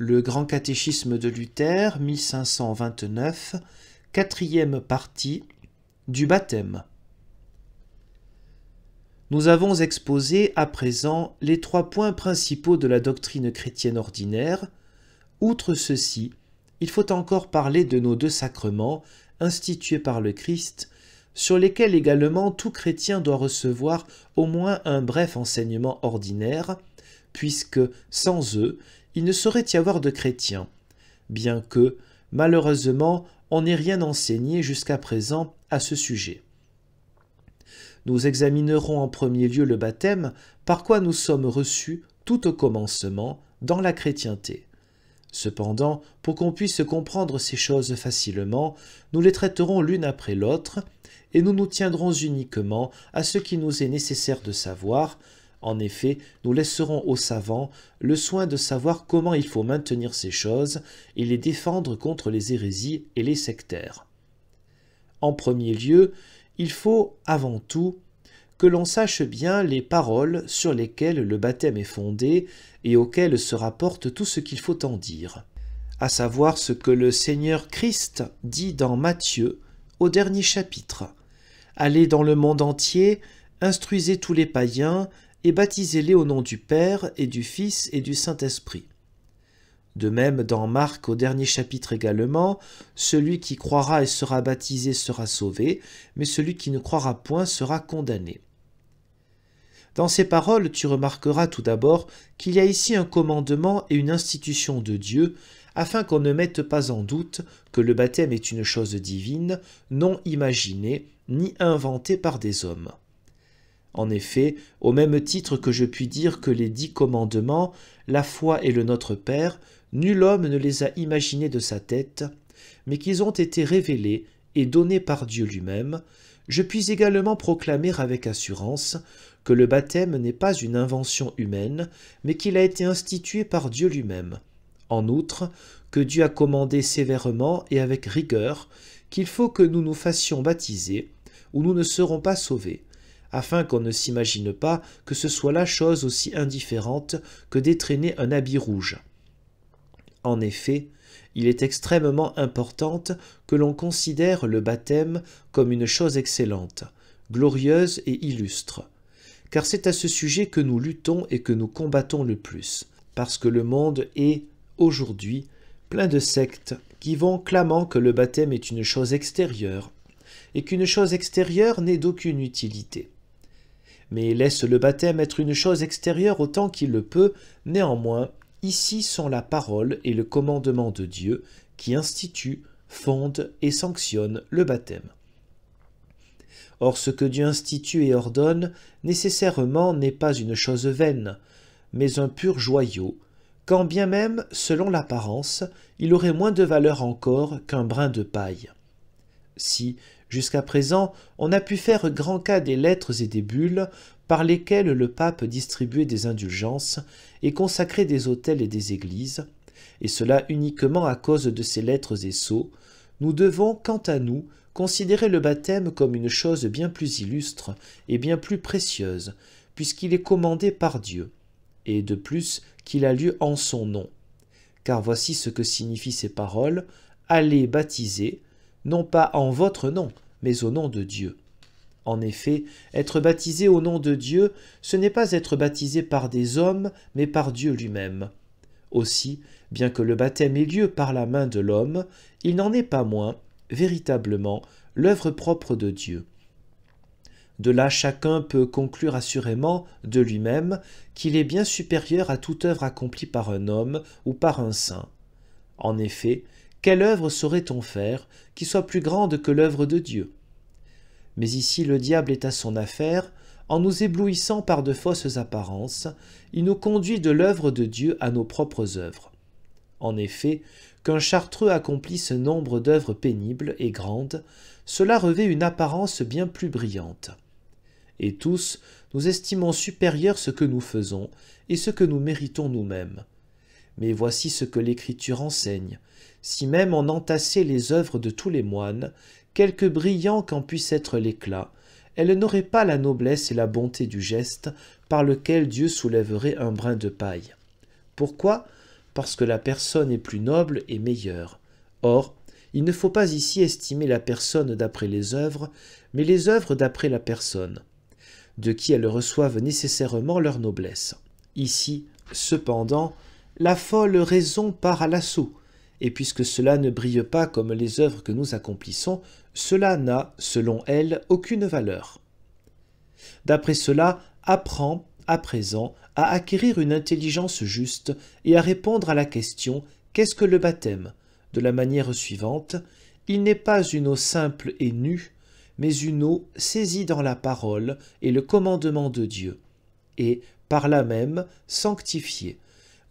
le Grand Catéchisme de Luther, 1529, quatrième partie du baptême. Nous avons exposé à présent les trois points principaux de la doctrine chrétienne ordinaire. Outre ceci, il faut encore parler de nos deux sacrements institués par le Christ, sur lesquels également tout chrétien doit recevoir au moins un bref enseignement ordinaire, puisque sans eux, il ne saurait y avoir de chrétiens, bien que, malheureusement, on n'ait rien enseigné jusqu'à présent à ce sujet. Nous examinerons en premier lieu le baptême, par quoi nous sommes reçus tout au commencement dans la chrétienté. Cependant, pour qu'on puisse comprendre ces choses facilement, nous les traiterons l'une après l'autre, et nous nous tiendrons uniquement à ce qui nous est nécessaire de savoir en effet, nous laisserons aux savants le soin de savoir comment il faut maintenir ces choses et les défendre contre les hérésies et les sectaires. En premier lieu, il faut avant tout que l'on sache bien les paroles sur lesquelles le baptême est fondé et auxquelles se rapporte tout ce qu'il faut en dire, à savoir ce que le Seigneur Christ dit dans Matthieu au dernier chapitre. Allez dans le monde entier, instruisez tous les païens, et baptisez-les au nom du Père et du Fils et du Saint-Esprit. De même, dans Marc au dernier chapitre également, celui qui croira et sera baptisé sera sauvé, mais celui qui ne croira point sera condamné. Dans ces paroles, tu remarqueras tout d'abord qu'il y a ici un commandement et une institution de Dieu, afin qu'on ne mette pas en doute que le baptême est une chose divine, non imaginée, ni inventée par des hommes. En effet, au même titre que je puis dire que les dix commandements, la foi et le Notre Père, nul homme ne les a imaginés de sa tête, mais qu'ils ont été révélés et donnés par Dieu lui-même, je puis également proclamer avec assurance que le baptême n'est pas une invention humaine, mais qu'il a été institué par Dieu lui-même. En outre, que Dieu a commandé sévèrement et avec rigueur qu'il faut que nous nous fassions baptiser, ou nous ne serons pas sauvés afin qu'on ne s'imagine pas que ce soit la chose aussi indifférente que d'étraîner un habit rouge. En effet, il est extrêmement important que l'on considère le baptême comme une chose excellente, glorieuse et illustre, car c'est à ce sujet que nous luttons et que nous combattons le plus, parce que le monde est, aujourd'hui, plein de sectes qui vont clamant que le baptême est une chose extérieure, et qu'une chose extérieure n'est d'aucune utilité mais laisse le baptême être une chose extérieure autant qu'il le peut, néanmoins, ici sont la parole et le commandement de Dieu qui instituent, fondent et sanctionnent le baptême. Or ce que Dieu institue et ordonne, nécessairement n'est pas une chose vaine, mais un pur joyau, quand bien même, selon l'apparence, il aurait moins de valeur encore qu'un brin de paille. Si, Jusqu'à présent, on a pu faire grand cas des lettres et des bulles par lesquelles le pape distribuait des indulgences et consacrait des hôtels et des églises, et cela uniquement à cause de ces lettres et sceaux, nous devons, quant à nous, considérer le baptême comme une chose bien plus illustre et bien plus précieuse, puisqu'il est commandé par Dieu, et de plus qu'il a lieu en son nom. Car voici ce que signifient ces paroles Allez baptiser, non pas en votre nom, mais au nom de Dieu. En effet, être baptisé au nom de Dieu, ce n'est pas être baptisé par des hommes, mais par Dieu lui-même. Aussi, bien que le baptême ait lieu par la main de l'homme, il n'en est pas moins, véritablement, l'œuvre propre de Dieu. De là chacun peut conclure assurément, de lui-même, qu'il est bien supérieur à toute œuvre accomplie par un homme ou par un saint. En effet, quelle œuvre saurait-on faire qui soit plus grande que l'œuvre de Dieu Mais ici le diable est à son affaire, en nous éblouissant par de fausses apparences, il nous conduit de l'œuvre de Dieu à nos propres œuvres. En effet, qu'un chartreux accomplisse nombre d'œuvres pénibles et grandes, cela revêt une apparence bien plus brillante. Et tous, nous estimons supérieurs ce que nous faisons et ce que nous méritons nous-mêmes. Mais voici ce que l'Écriture enseigne, si même on entassait les œuvres de tous les moines, quelque brillant qu'en puisse être l'éclat, elle n'aurait pas la noblesse et la bonté du geste par lequel Dieu soulèverait un brin de paille. Pourquoi Parce que la personne est plus noble et meilleure. Or, il ne faut pas ici estimer la personne d'après les œuvres, mais les œuvres d'après la personne, de qui elles reçoivent nécessairement leur noblesse. Ici, cependant, la folle raison part à l'assaut, et puisque cela ne brille pas comme les œuvres que nous accomplissons, cela n'a, selon elle, aucune valeur. D'après cela, apprends, à présent, à acquérir une intelligence juste et à répondre à la question Qu'est-ce que le baptême de la manière suivante Il n'est pas une eau simple et nue, mais une eau saisie dans la parole et le commandement de Dieu, et, par là même, sanctifiée,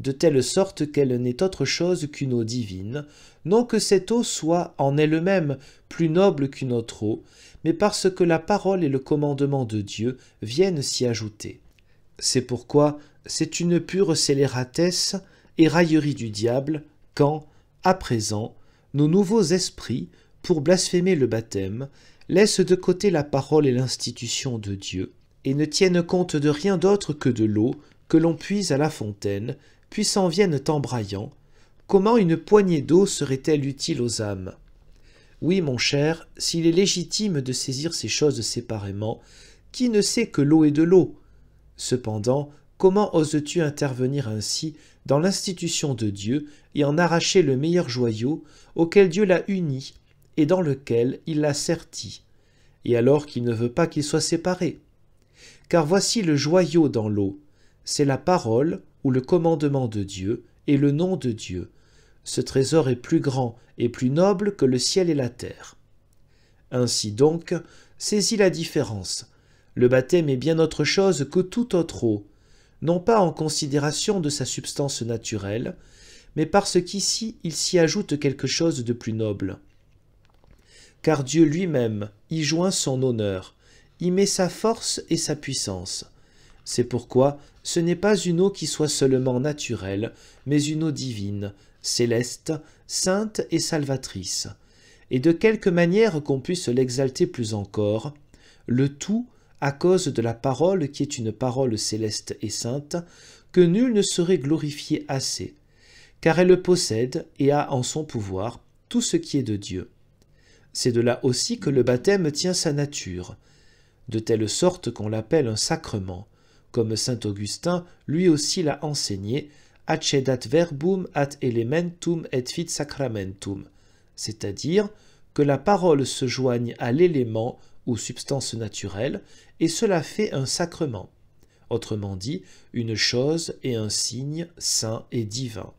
de telle sorte qu'elle n'est autre chose qu'une eau divine, non que cette eau soit en elle-même plus noble qu'une autre eau, mais parce que la parole et le commandement de Dieu viennent s'y ajouter. C'est pourquoi c'est une pure scélératesse et raillerie du diable quand, à présent, nos nouveaux esprits, pour blasphémer le baptême, laissent de côté la parole et l'institution de Dieu, et ne tiennent compte de rien d'autre que de l'eau que l'on puise à la fontaine, puis s'en viennent en braillant. Comment une poignée d'eau serait-elle utile aux âmes Oui, mon cher, s'il est légitime de saisir ces choses séparément, qui ne sait que l'eau est de l'eau Cependant, comment oses-tu intervenir ainsi dans l'institution de Dieu et en arracher le meilleur joyau auquel Dieu l'a uni et dans lequel il l'a serti, et alors qu'il ne veut pas qu'il soit séparé Car voici le joyau dans l'eau, c'est la parole le commandement de Dieu et le nom de Dieu. Ce trésor est plus grand et plus noble que le ciel et la terre. Ainsi donc, saisis la différence. Le baptême est bien autre chose que tout autre eau, non pas en considération de sa substance naturelle, mais parce qu'ici il s'y ajoute quelque chose de plus noble. Car Dieu lui-même y joint son honneur, y met sa force et sa puissance. C'est pourquoi ce n'est pas une eau qui soit seulement naturelle, mais une eau divine, céleste, sainte et salvatrice. Et de quelque manière qu'on puisse l'exalter plus encore, le tout à cause de la parole qui est une parole céleste et sainte, que nul ne serait glorifié assez, car elle possède et a en son pouvoir tout ce qui est de Dieu. C'est de là aussi que le baptême tient sa nature, de telle sorte qu'on l'appelle un sacrement, comme saint Augustin, lui aussi l'a enseigné accedat verbum at elementum et fit sacramentum, c'est-à-dire que la parole se joigne à l'élément ou substance naturelle, et cela fait un sacrement. Autrement dit, une chose et un signe saint et divin.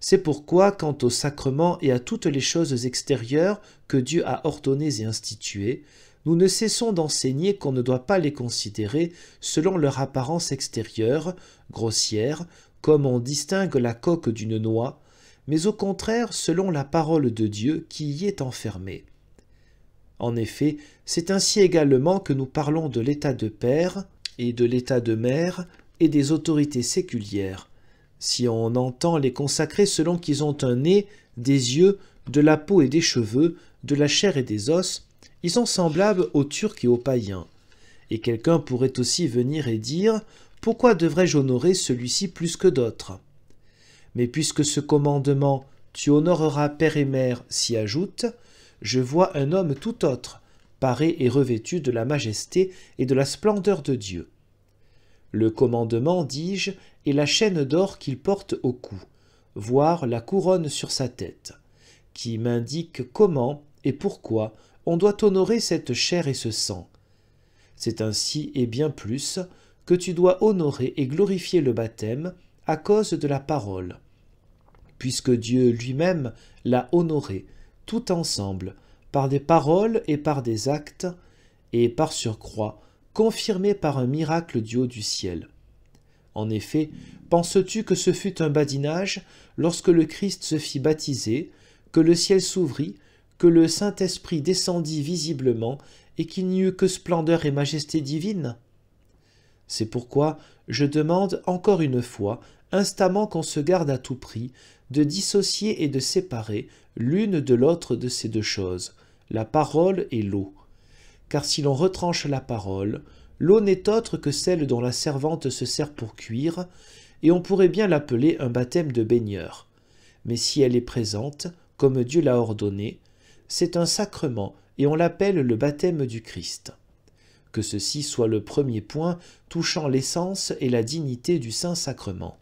C'est pourquoi, quant aux sacrement et à toutes les choses extérieures que Dieu a ordonnées et instituées, nous ne cessons d'enseigner qu'on ne doit pas les considérer selon leur apparence extérieure, grossière, comme on distingue la coque d'une noix, mais au contraire selon la parole de Dieu qui y est enfermée. En effet, c'est ainsi également que nous parlons de l'état de père et de l'état de mère et des autorités séculières. Si on entend les consacrer selon qu'ils ont un nez, des yeux, de la peau et des cheveux, de la chair et des os, ils sont semblables aux Turcs et aux païens. Et quelqu'un pourrait aussi venir et dire Pourquoi devrais-je honorer celui-ci plus que d'autres Mais puisque ce commandement Tu honoreras père et mère s'y ajoute, je vois un homme tout autre, paré et revêtu de la majesté et de la splendeur de Dieu. Le commandement, dis-je, est la chaîne d'or qu'il porte au cou, voire la couronne sur sa tête, qui m'indique comment et pourquoi on doit honorer cette chair et ce sang. C'est ainsi et bien plus que tu dois honorer et glorifier le baptême à cause de la parole, puisque Dieu lui-même l'a honoré, tout ensemble, par des paroles et par des actes, et par surcroît, confirmé par un miracle du haut du ciel. En effet, penses-tu que ce fut un badinage lorsque le Christ se fit baptiser, que le ciel s'ouvrit que le Saint-Esprit descendit visiblement et qu'il n'y eut que splendeur et majesté divine C'est pourquoi je demande encore une fois, instamment qu'on se garde à tout prix, de dissocier et de séparer l'une de l'autre de ces deux choses, la parole et l'eau. Car si l'on retranche la parole, l'eau n'est autre que celle dont la servante se sert pour cuire, et on pourrait bien l'appeler un baptême de baigneur. Mais si elle est présente, comme Dieu l'a ordonné, c'est un sacrement et on l'appelle le baptême du Christ. Que ceci soit le premier point touchant l'essence et la dignité du Saint-Sacrement.